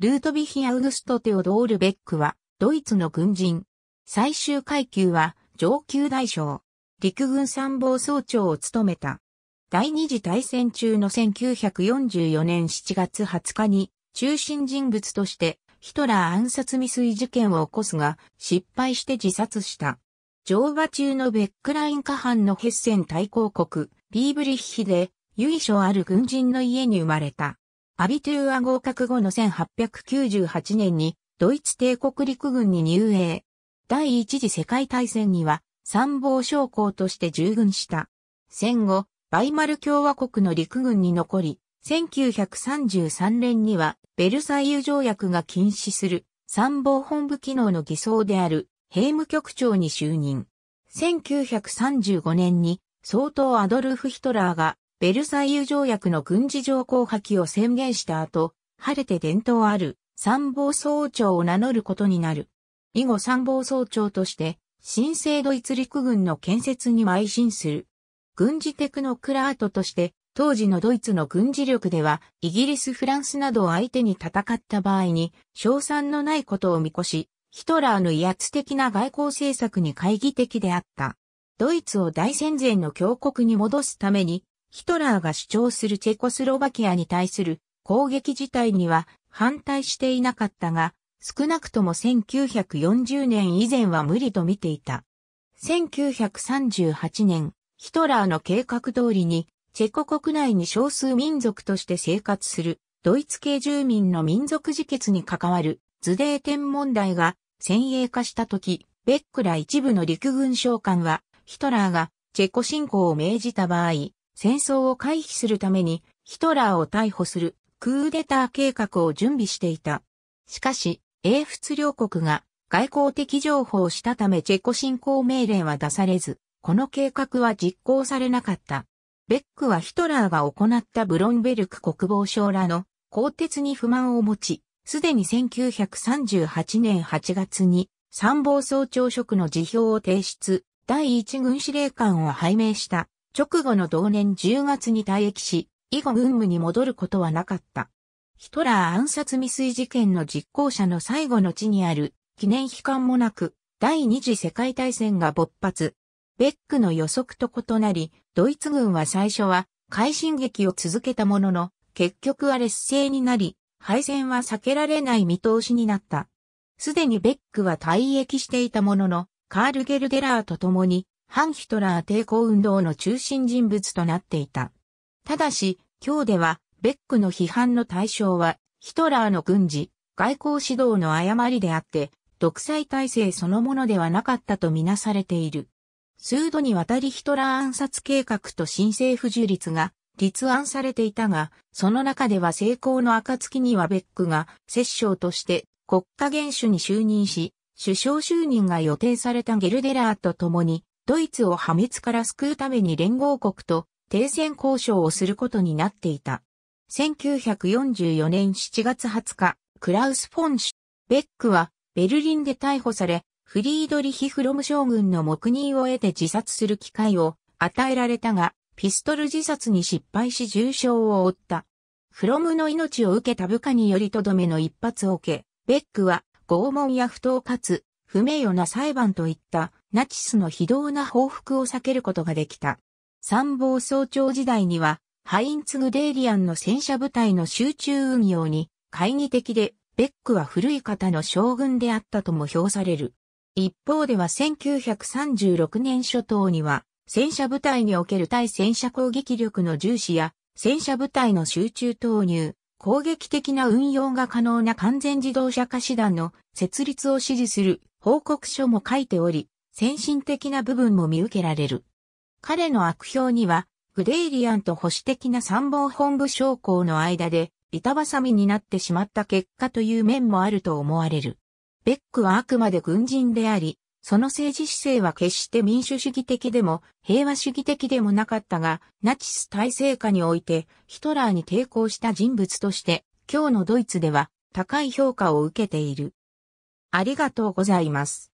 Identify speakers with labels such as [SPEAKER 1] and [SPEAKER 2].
[SPEAKER 1] ルートビヒ・アウグスト・テオドール・ベックは、ドイツの軍人。最終階級は、上級大将。陸軍参謀総長を務めた。第二次大戦中の1944年7月20日に、中心人物として、ヒトラー暗殺未遂事件を起こすが、失敗して自殺した。乗馬中のベックライン下半のヘッセン大公国、ビーブリッヒで、由緒ある軍人の家に生まれた。アビトゥーア合格後の1898年にドイツ帝国陸軍に入営。第一次世界大戦には参謀将校として従軍した。戦後、バイマル共和国の陸軍に残り、1933年にはベルサイユ条約が禁止する参謀本部機能の偽装である兵務局長に就任。1935年に総統アドルフ・ヒトラーがベルサイユ条約の軍事条項破棄を宣言した後、晴れて伝統ある参謀総長を名乗ることになる。以後参謀総長として、新生ドイツ陸軍の建設に邁進する。軍事テクノクラートとして、当時のドイツの軍事力では、イギリス、フランスなどを相手に戦った場合に、賞賛のないことを見越し、ヒトラーの威圧的な外交政策に懐疑的であった。ドイツを大戦前の強国に戻すために、ヒトラーが主張するチェコスロバキアに対する攻撃自体には反対していなかったが、少なくとも1940年以前は無理と見ていた。1938年、ヒトラーの計画通りに、チェコ国内に少数民族として生活する、ドイツ系住民の民族自決に関わる、図デーテン問題が先鋭化した時、ベックら一部の陸軍将官は、ヒトラーがチェコ侵攻を命じた場合、戦争を回避するためにヒトラーを逮捕するクーデター計画を準備していた。しかし、英仏両国が外交的情報をしたためチェコ侵攻命令は出されず、この計画は実行されなかった。ベックはヒトラーが行ったブロンベルク国防省らの鋼鉄に不満を持ち、すでに1938年8月に参謀総長職の辞表を提出、第一軍司令官を拝命した。直後の同年10月に退役し、以後軍務に戻ることはなかった。ヒトラー暗殺未遂事件の実行者の最後の地にある記念碑館もなく、第二次世界大戦が勃発。ベックの予測と異なり、ドイツ軍は最初は快進撃を続けたものの、結局は劣勢になり、敗戦は避けられない見通しになった。すでにベックは退役していたものの、カール・ゲルデラーと共に反ヒトラー抵抗運動の中心人物となっていた。ただし、今日では、ベックの批判の対象は、ヒトラーの軍事、外交指導の誤りであって、独裁体制そのものではなかったとみなされている。数度にわたりヒトラー暗殺計画と新政府樹立が立案されていたが、その中では成功の暁にはベックが摂政として国家元首に就任し、首相就任が予定されたゲルデラーと共にドイツを破滅から救うために連合国と停戦交渉をすることになっていた。1944年7月20日、クラウス・フォン・シュベックはベルリンで逮捕され、フリードリヒ・フロム将軍の黙認を得て自殺する機会を与えられたが、ピストル自殺に失敗し重傷を負った。フロムの命を受けた部下によりとどめの一発を受け、ベックは拷問や不当かつ不名誉な裁判といったナチスの非道な報復を避けることができた。参謀総長時代には、ハインツ・グデーリアンの戦車部隊の集中運用に、懐疑的で、ベックは古い方の将軍であったとも評される。一方では1936年初頭には、戦車部隊における対戦車攻撃力の重視や、戦車部隊の集中投入、攻撃的な運用が可能な完全自動車化師団の設立を支持する報告書も書いており、先進的な部分も見受けられる。彼の悪評には、グレイリアンと保守的な参謀本部将校の間で、板挟みになってしまった結果という面もあると思われる。ベックはあくまで軍人であり、その政治姿勢は決して民主主義的でも平和主義的でもなかったが、ナチス体制下においてヒトラーに抵抗した人物として、今日のドイツでは高い評価を受けている。ありがとうございます。